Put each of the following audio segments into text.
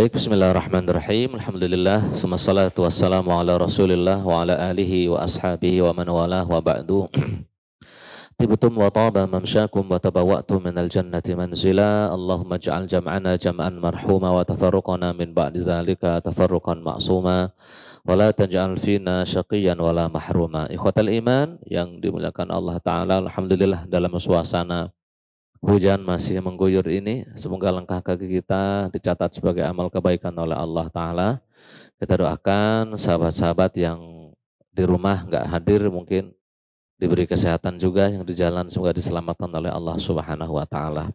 Baik, bismillahirrahmanirrahim. Alhamdulillah, semassalatu wassalamu ala rasulillah wa ala alihi wa ashabihi wa man waalaikumsalam wa ba'du. waalaikumsalam wa taba mamsyakum wa waalaikumsalam minal jannati manzila. Allahumma waalaikumsalam jam'ana jam'an marhuma wa tafarruqana min ba'di waalaikumsalam tafarruqan ma'suma. Wa la waalaikumsalam fina syaqiyan wa la mahruma. Ikhwatal iman yang dimuliakan Allah taala, alhamdulillah dalam suasana hujan masih mengguyur ini. Semoga langkah kaki kita dicatat sebagai amal kebaikan oleh Allah Ta'ala. Kita doakan sahabat-sahabat yang di rumah nggak hadir mungkin diberi kesehatan juga yang di jalan semoga diselamatkan oleh Allah Subhanahu wa taala.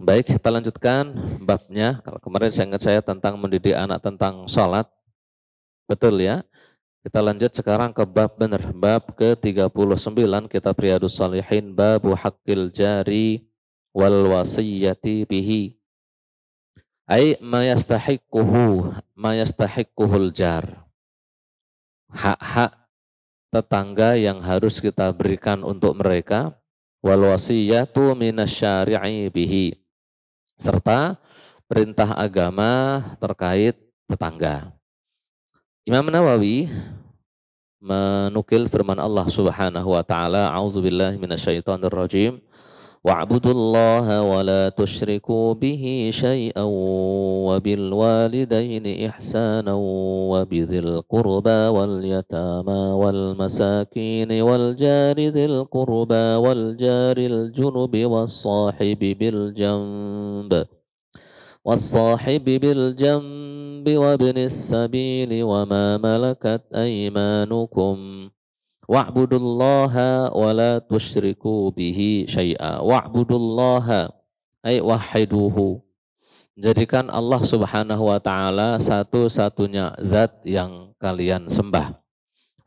Baik, kita lanjutkan babnya. Kalau kemarin saya ingat saya tentang mendidik anak tentang sholat. Betul ya? Kita lanjut sekarang ke bab benar, bab ke-39 kitab Riyadus Salihin, babu hakil jari wal wasiyati bihi. Ai mayastahikuhu mayastahiquhul jar. Hak-hak tetangga yang harus kita berikan untuk mereka wal wasiyyatu minasyari'i bihi serta perintah agama terkait tetangga. Imam Nawawi menukil firman Allah Subhanahu wa taala, "A'udzubillahi minasyaitonirrajim." واعبدوا الله ولا تشركوا به شيئا وبالوالدين إحسانا وبذي القربى واليتامى والمساكين والجار ذي القربى والجار الجنب والصاحب بالجنب والصاحب بالجنب وابن السبيل وما ملكت أيمانكم واعبدوا الله ولا تشركوا به شيئا واعبدوا الله أي وحدوه Jadikan Allah Subhanahu wa taala satu-satunya zat yang kalian sembah.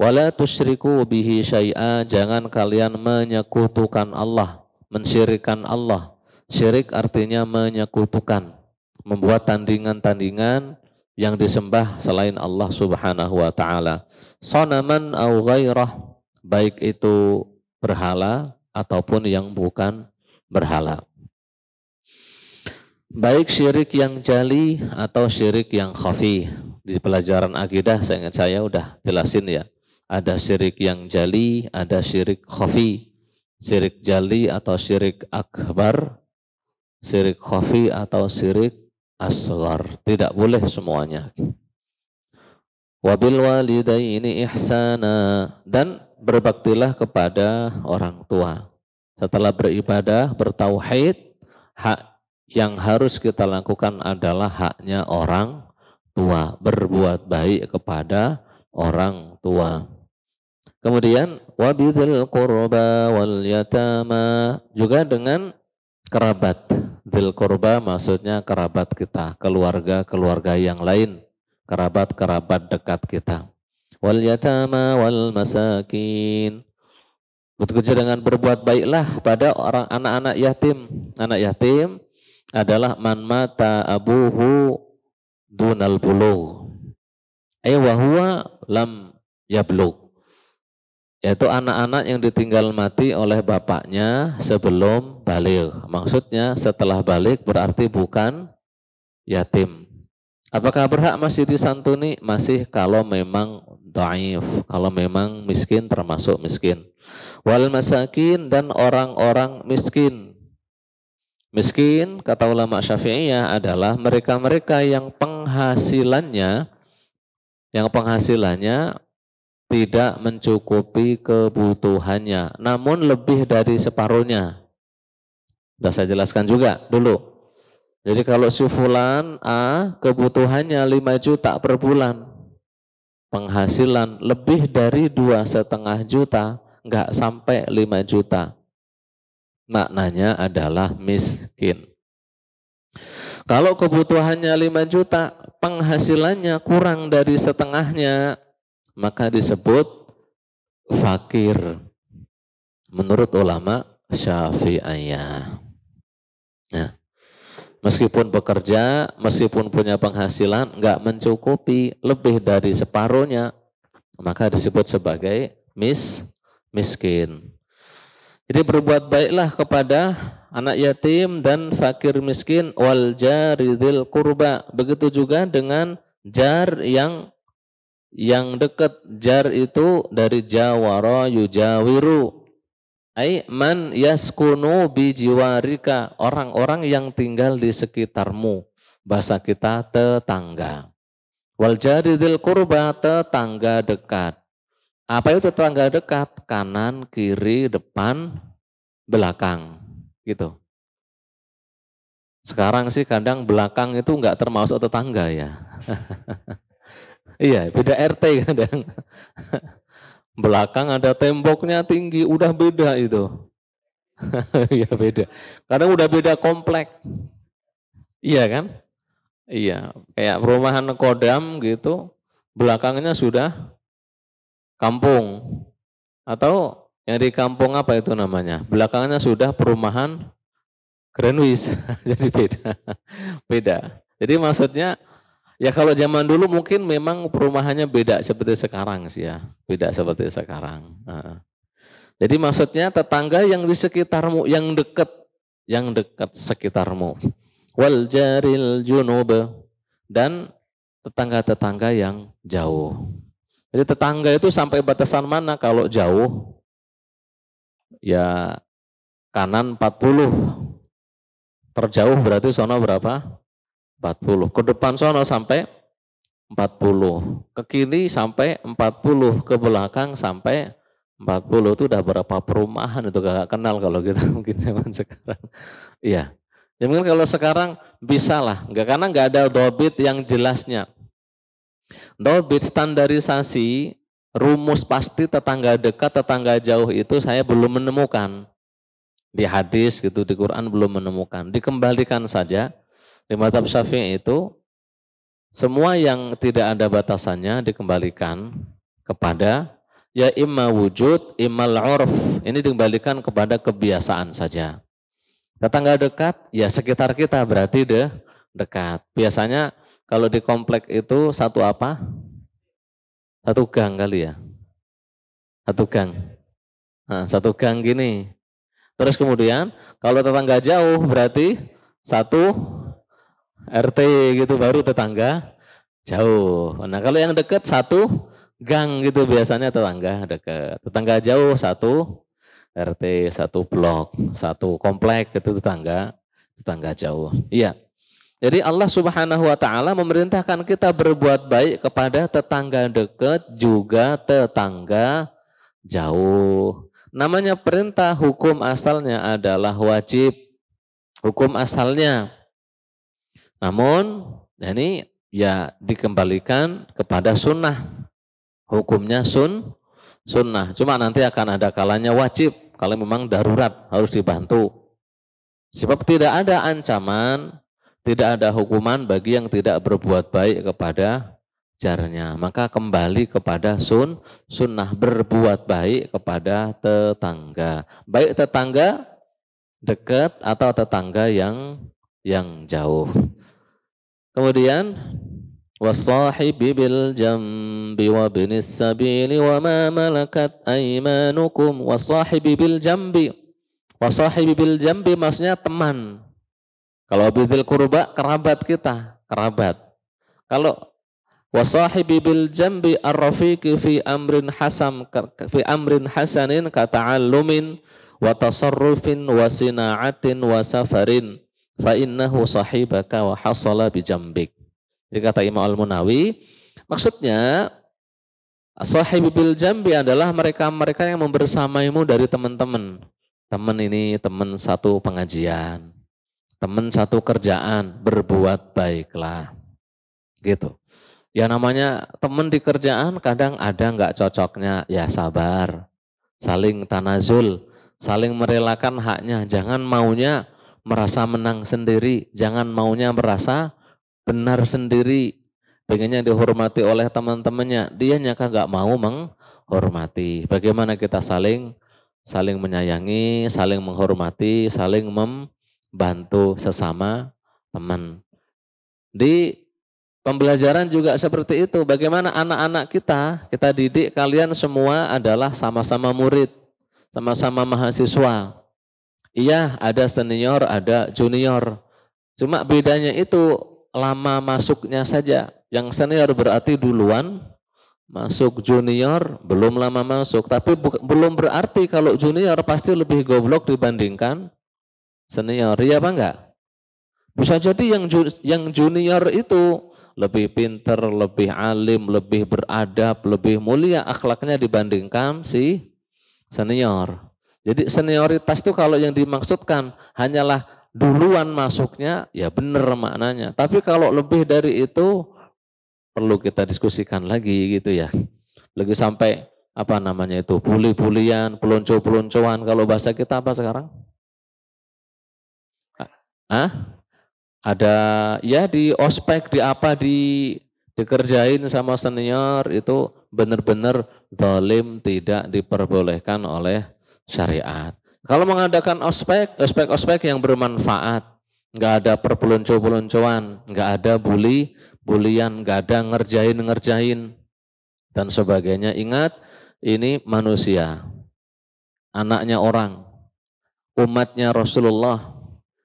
Wala tusyriku bihi syai'a, jangan kalian menyekutukan Allah, mensyirikan Allah. Syirik artinya menyekutukan, membuat tandingan-tandingan yang disembah selain Allah Subhanahu wa taala. Sonaman au ghairah, baik itu berhala ataupun yang bukan berhala. Baik syirik yang jali atau syirik yang khafi. Di pelajaran akidah saya ingat saya udah jelasin ya. Ada syirik yang jali, ada syirik khafi. Syirik jali atau syirik akbar, syirik khafi atau syirik asgar Tidak boleh semuanya. Wabil walidaini ihsana dan berbaktilah kepada orang tua. Setelah beribadah, bertauhid, hak yang harus kita lakukan adalah haknya orang tua, berbuat baik kepada orang tua. Kemudian wabil qurba wal yatama juga dengan kerabat. Dil korba maksudnya kerabat kita, keluarga-keluarga yang lain, kerabat-kerabat dekat kita. Wal yatama wal masakin. Bekerja dengan berbuat baiklah pada orang anak-anak yatim. Anak yatim adalah man mata abuhu dunal bulu. Ewa eh, huwa lam yablug yaitu anak-anak yang ditinggal mati oleh bapaknya sebelum balik. Maksudnya setelah balik berarti bukan yatim. Apakah berhak masih disantuni? Masih kalau memang daif, kalau memang miskin termasuk miskin. Wal masakin dan orang-orang miskin. Miskin kata ulama Syafi'iyah adalah mereka-mereka yang penghasilannya yang penghasilannya tidak mencukupi kebutuhannya, namun lebih dari separuhnya. Sudah saya jelaskan juga dulu. Jadi kalau si fulan A kebutuhannya 5 juta per bulan, penghasilan lebih dari dua setengah juta, nggak sampai 5 juta. Maknanya adalah miskin. Kalau kebutuhannya 5 juta, penghasilannya kurang dari setengahnya, maka disebut fakir menurut ulama syafi'iyah. Nah, meskipun bekerja, meskipun punya penghasilan, nggak mencukupi lebih dari separuhnya, maka disebut sebagai mis miskin. Jadi berbuat baiklah kepada anak yatim dan fakir miskin wal jaridil kurba. Begitu juga dengan jar yang yang dekat jar itu dari jawara yujawiru ai man yaskunu bi jiwarika orang-orang yang tinggal di sekitarmu bahasa kita tetangga wal jaridil kurba tetangga dekat apa itu tetangga dekat kanan kiri depan belakang gitu sekarang sih kadang belakang itu nggak termasuk tetangga ya Iya, beda RT kadang. Belakang ada temboknya tinggi, udah beda itu. Iya beda. Karena udah beda komplek. Iya kan? Iya, kayak perumahan kodam gitu, belakangnya sudah kampung. Atau yang di kampung apa itu namanya? Belakangnya sudah perumahan Greenwich. Jadi beda. beda. Jadi maksudnya Ya kalau zaman dulu mungkin memang perumahannya beda seperti sekarang sih ya, beda seperti sekarang. Nah. Jadi maksudnya tetangga yang di sekitarmu, yang dekat, yang dekat sekitarmu. Wal jaril junub dan tetangga-tetangga yang jauh. Jadi tetangga itu sampai batasan mana kalau jauh? Ya kanan 40. Terjauh berarti sono berapa? 40. Ke depan sono sampai 40. Ke kiri sampai 40, ke belakang sampai 40 itu udah berapa perumahan itu gak kenal kalau kita gitu. mungkin zaman sekarang. Iya. Ya mungkin kalau sekarang bisa lah, Gak, karena gak ada dobit yang jelasnya. Dobit standarisasi rumus pasti tetangga dekat, tetangga jauh itu saya belum menemukan di hadis gitu, di Quran belum menemukan. Dikembalikan saja di madhab syafi'i itu, semua yang tidak ada batasannya dikembalikan kepada ya imma wujud, immal urf. Ini dikembalikan kepada kebiasaan saja. Tetangga dekat, ya sekitar kita berarti deh dekat. Biasanya kalau di komplek itu satu apa? Satu gang kali ya. Satu gang. Nah, satu gang gini. Terus kemudian kalau tetangga jauh berarti satu RT gitu baru tetangga jauh. Nah kalau yang dekat satu gang gitu biasanya tetangga dekat. Tetangga jauh satu RT satu blok satu komplek itu tetangga tetangga jauh. Iya. Jadi Allah Subhanahu wa taala memerintahkan kita berbuat baik kepada tetangga dekat juga tetangga jauh. Namanya perintah hukum asalnya adalah wajib. Hukum asalnya namun nah ini ya dikembalikan kepada sunnah. Hukumnya sun sunnah. Cuma nanti akan ada kalanya wajib kalau memang darurat harus dibantu. Sebab tidak ada ancaman, tidak ada hukuman bagi yang tidak berbuat baik kepada jarnya. Maka kembali kepada sun sunnah berbuat baik kepada tetangga. Baik tetangga dekat atau tetangga yang yang jauh. Kemudian wasahibi bil jambi wa binis sabili wa ma malakat aymanukum wasahibi bil jambi wasahibi bil jambi maksudnya teman. Kalau bidil kurba kerabat kita, kerabat. Kalau wasahibi bil jambi arrafiqi fi amrin hasam fi amrin hasanin kata'allumin wa tasarrufin wa sina'atin wa safarin fa innahu sahibaka wa hasala jambik. Jadi kata Imam Al-Munawi, maksudnya sahib bil jambi adalah mereka-mereka yang membersamaimu dari teman-teman. Teman ini teman satu pengajian, teman satu kerjaan, berbuat baiklah. Gitu. Ya namanya teman di kerjaan kadang ada nggak cocoknya, ya sabar. Saling tanazul, saling merelakan haknya, jangan maunya merasa menang sendiri, jangan maunya merasa benar sendiri. Pengennya dihormati oleh teman-temannya, dia nyaka nggak mau menghormati. Bagaimana kita saling saling menyayangi, saling menghormati, saling membantu sesama teman. Di pembelajaran juga seperti itu. Bagaimana anak-anak kita, kita didik kalian semua adalah sama-sama murid, sama-sama mahasiswa. Iya, ada senior, ada junior. Cuma bedanya itu lama masuknya saja. Yang senior berarti duluan, masuk junior belum lama masuk. Tapi belum berarti kalau junior pasti lebih goblok dibandingkan senior. Iya apa enggak? Bisa jadi yang yang junior itu lebih pinter, lebih alim, lebih beradab, lebih mulia akhlaknya dibandingkan si senior. Jadi senioritas itu kalau yang dimaksudkan hanyalah duluan masuknya, ya benar maknanya. Tapi kalau lebih dari itu perlu kita diskusikan lagi gitu ya. Lagi sampai apa namanya itu buli bulian pelonco-peloncoan kalau bahasa kita apa sekarang? Hah? Ada ya di ospek di apa di dikerjain sama senior itu benar-benar zalim tidak diperbolehkan oleh syariat. Kalau mengadakan ospek, ospek-ospek yang bermanfaat, nggak ada perpelonco-peloncoan, nggak ada bully, bulian, nggak ada ngerjain-ngerjain, dan sebagainya. Ingat, ini manusia, anaknya orang, umatnya Rasulullah,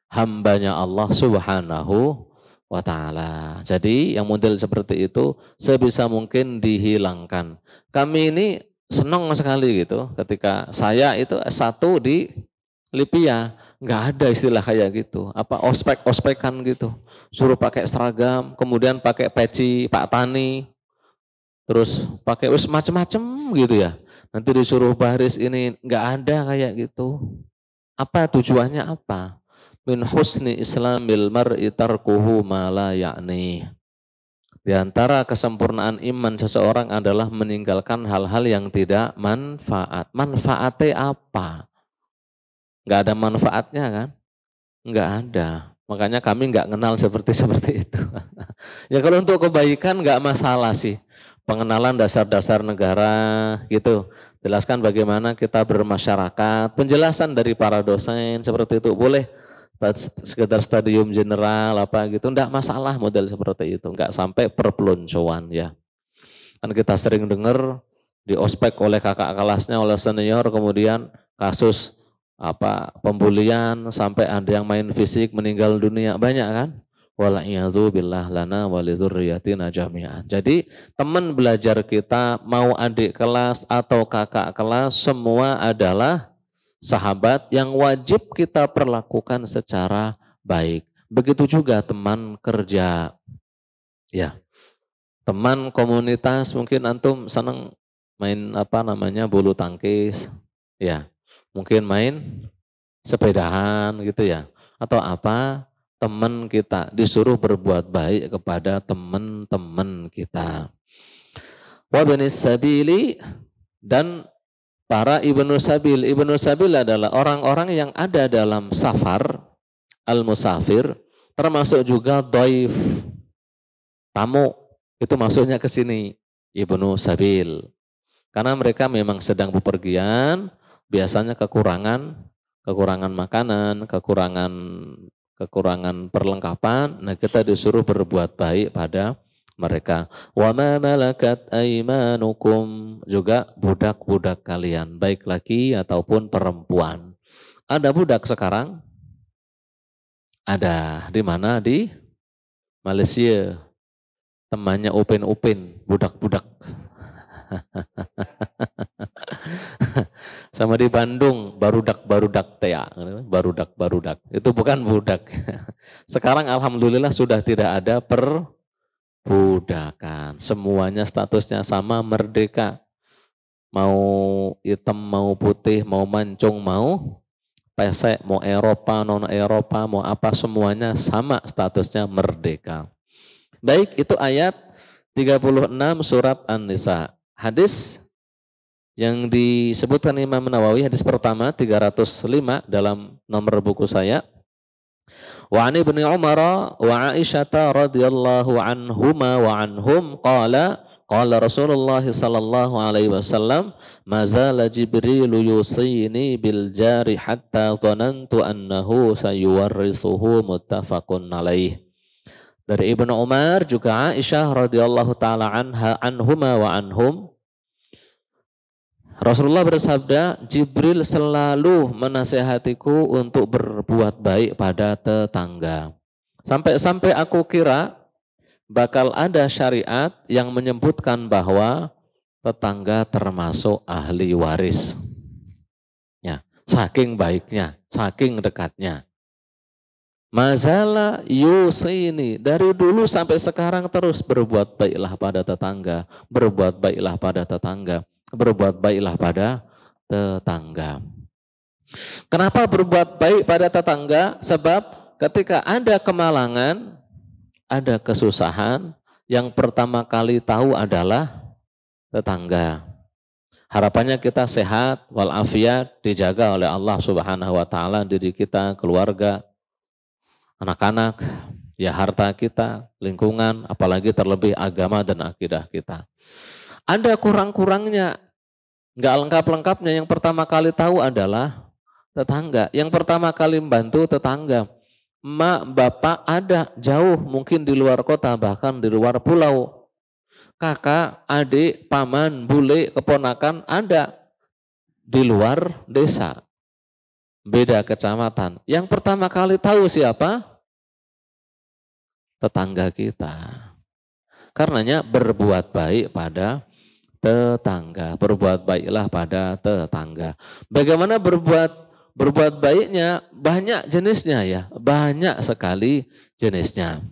hambanya Allah subhanahu wa ta'ala. Jadi yang model seperti itu sebisa mungkin dihilangkan. Kami ini senang sekali gitu ketika saya itu S1 di Lipia nggak ada istilah kayak gitu apa ospek ospekan gitu suruh pakai seragam kemudian pakai peci Pak Tani terus pakai wis macem-macem gitu ya nanti disuruh baris ini nggak ada kayak gitu apa tujuannya apa min husni islamil mar'i tarkuhu ma la ya'ni di antara kesempurnaan iman seseorang adalah meninggalkan hal-hal yang tidak manfaat. Manfaatnya apa? Enggak ada manfaatnya kan? Enggak ada. Makanya kami enggak kenal seperti seperti itu. ya kalau untuk kebaikan enggak masalah sih. Pengenalan dasar-dasar negara gitu. Jelaskan bagaimana kita bermasyarakat. Penjelasan dari para dosen seperti itu boleh sekedar stadium general apa gitu enggak masalah model seperti itu nggak sampai perpeloncoan ya kan kita sering dengar di ospek oleh kakak kelasnya oleh senior kemudian kasus apa pembulian sampai ada yang main fisik meninggal dunia banyak kan wala'iyadu billah lana jami'an. Jadi teman belajar kita mau adik kelas atau kakak kelas semua adalah sahabat yang wajib kita perlakukan secara baik. Begitu juga teman kerja. Ya. Teman komunitas mungkin antum senang main apa namanya bulu tangkis. Ya. Mungkin main sepedahan gitu ya. Atau apa? Teman kita disuruh berbuat baik kepada teman-teman kita. Wa sabili dan para ibnu sabil. Ibnu sabil adalah orang-orang yang ada dalam safar al-musafir, termasuk juga doif tamu. Itu maksudnya ke sini ibnu sabil. Karena mereka memang sedang bepergian, biasanya kekurangan kekurangan makanan, kekurangan kekurangan perlengkapan. Nah, kita disuruh berbuat baik pada mereka. Wa ma malakat aimanukum juga budak-budak kalian, baik laki ataupun perempuan. Ada budak sekarang? Ada. Di mana? Di Malaysia. Temannya Upin-Upin, budak-budak. Sama di Bandung, barudak-barudak tea, barudak-barudak. Itu bukan budak. Sekarang alhamdulillah sudah tidak ada per Budakan Semuanya statusnya sama, merdeka. Mau hitam, mau putih, mau mancung, mau pesek, mau Eropa, non-Eropa, mau apa, semuanya sama statusnya merdeka. Baik, itu ayat 36 surat An-Nisa. Hadis yang disebutkan Imam Nawawi, hadis pertama 305 dalam nomor buku saya, Wa an Ibnu Umar wa Aisyah radhiyallahu anhuma wa anhum qala Qala Rasulullah sallallahu alaihi wasallam mazala Jibril yusini bil jari hatta dhanantu annahu sayuwarrisuhu muttafaqun alaihi Dari Ibnu Umar juga Aisyah radhiyallahu taala anha anhuma wa anhum Rasulullah bersabda, Jibril selalu menasehatiku untuk berbuat baik pada tetangga. Sampai-sampai aku kira bakal ada syariat yang menyebutkan bahwa tetangga termasuk ahli waris. Ya, saking baiknya, saking dekatnya. Mazala yusini dari dulu sampai sekarang terus berbuat baiklah pada tetangga, berbuat baiklah pada tetangga berbuat baiklah pada tetangga. Kenapa berbuat baik pada tetangga? Sebab ketika ada kemalangan, ada kesusahan, yang pertama kali tahu adalah tetangga. Harapannya kita sehat walafiat, dijaga oleh Allah Subhanahu wa taala diri kita, keluarga, anak-anak, ya harta kita, lingkungan, apalagi terlebih agama dan akidah kita. Ada kurang-kurangnya, nggak lengkap-lengkapnya. Yang pertama kali tahu adalah tetangga. Yang pertama kali membantu tetangga. Mak, bapak ada jauh mungkin di luar kota bahkan di luar pulau. Kakak, adik, paman, bule, keponakan ada di luar desa. Beda kecamatan. Yang pertama kali tahu siapa? Tetangga kita. Karenanya berbuat baik pada tetangga. Berbuat baiklah pada tetangga. Bagaimana berbuat berbuat baiknya? Banyak jenisnya ya, banyak sekali jenisnya.